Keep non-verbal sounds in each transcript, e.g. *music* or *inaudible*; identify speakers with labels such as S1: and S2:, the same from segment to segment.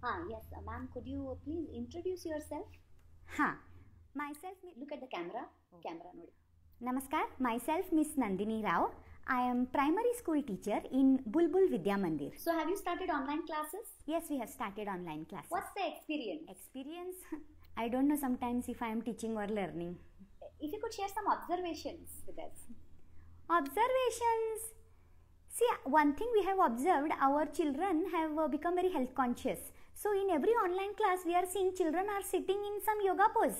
S1: Ah, yes, uh, ma'am, could you please introduce yourself? Huh, myself. Look at the camera. Oh. Camera, ನೋಡಿ. Namaskar. Myself, Miss Nandini Rao. I am primary school teacher in Bulbul Vidya Mandir. So, have you started online classes? Yes, we have started online classes. What's the experience? Experience? *laughs* I don't know sometimes if I am teaching or learning. Eh, if you could share some observations with us. Observations. See, one thing we have observed our children have uh, become very health conscious. So in every online class, we are seeing children are sitting in some yoga pose.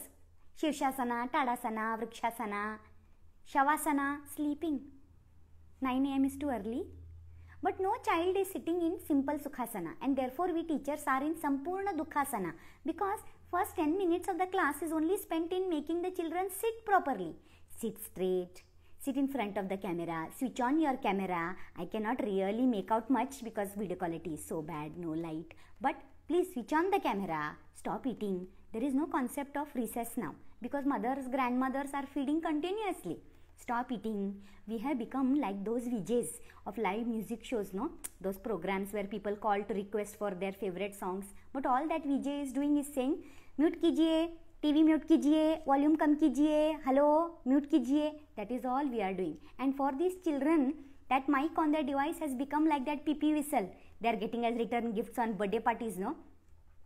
S1: Shirshasana, Tadasana, Vrikshasana, Shavasana, sleeping. 9 am is too early. But no child is sitting in simple Sukhasana and therefore we teachers are in Sampurna Dukhasana because first 10 minutes of the class is only spent in making the children sit properly. Sit straight, sit in front of the camera, switch on your camera. I cannot really make out much because video quality is so bad, no light. But Please switch on the camera. Stop eating. There is no concept of recess now because mothers, grandmothers are feeding continuously. Stop eating. We have become like those VJs of live music shows, no? Those programs where people call to request for their favorite songs. But all that VJ is doing is saying, mute kijiye, TV mute कीजिए volume कम कीजिए hello mute कीजिए that is all we are doing and for this children that mic on the device has become like that peepee whistle they are getting as return gifts on birthday parties, no?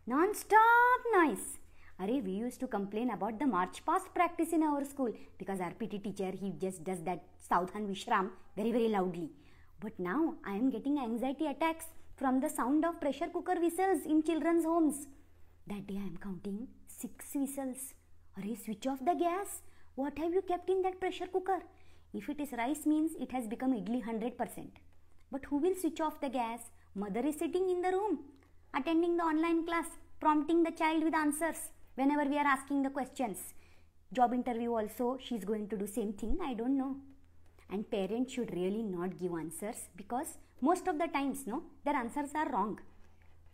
S1: Non-stop noise. Are we used to complain about the march past practice in our school because our PT teacher, he just does that Southern Vishram very, very loudly. But now I am getting anxiety attacks from the sound of pressure cooker whistles in children's homes. That day I am counting six whistles. Array, switch off the gas. What have you kept in that pressure cooker? If it is rice means it has become idli 100%. But who will switch off the gas? Mother is sitting in the room, attending the online class, prompting the child with answers whenever we are asking the questions. Job interview also, she is going to do same thing, I don't know. And parents should really not give answers because most of the times, no, their answers are wrong.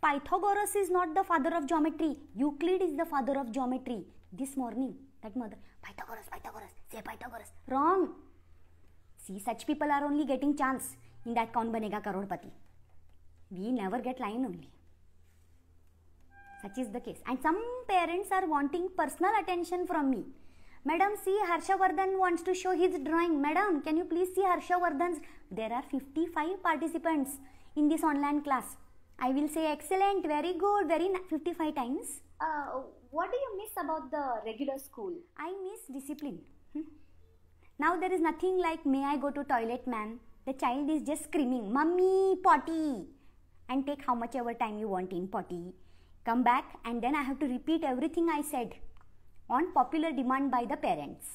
S1: Pythagoras is not the father of geometry. Euclid is the father of geometry. This morning, that mother, Pythagoras, Pythagoras, say Pythagoras. Wrong. See, such people are only getting chance in that kaun banega karodpati we never get line only. Such is the case. And some parents are wanting personal attention from me. Madam, see Harshavardhan wants to show his drawing. Madam, can you please see Harshavardhan's? There are 55 participants in this online class. I will say excellent, very good, very 55 times. Uh, what do you miss about the regular school? I miss discipline. Hmm? Now there is nothing like may I go to toilet ma'am. The child is just screaming, mummy, potty and take how much ever time you want in potty. Come back and then I have to repeat everything I said on popular demand by the parents.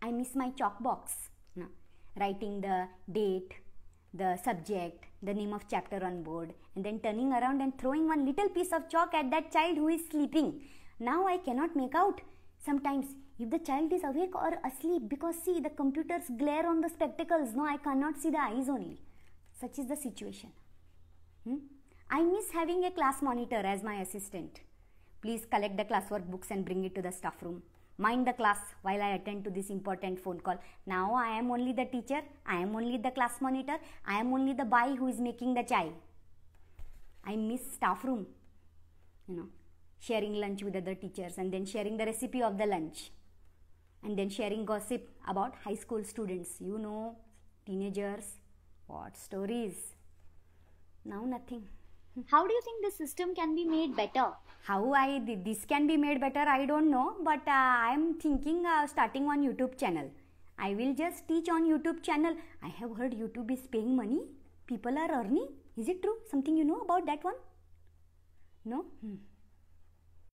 S1: I miss my chalk box. No. Writing the date, the subject, the name of chapter on board and then turning around and throwing one little piece of chalk at that child who is sleeping. Now I cannot make out. Sometimes if the child is awake or asleep because see the computers glare on the spectacles. No, I cannot see the eyes only. Such is the situation. Hmm? I miss having a class monitor as my assistant. Please collect the classwork books and bring it to the staff room. Mind the class while I attend to this important phone call. Now I am only the teacher, I am only the class monitor, I am only the boy who is making the chai. I miss staff room, you know, sharing lunch with other teachers and then sharing the recipe of the lunch and then sharing gossip about high school students. You know, teenagers, what stories. Now nothing. *laughs* How do you think the system can be made better? How I this can be made better, I don't know. But uh, I am thinking uh, starting on YouTube channel. I will just teach on YouTube channel. I have heard YouTube is paying money. People are earning. Is it true? Something you know about that one? No. Hmm.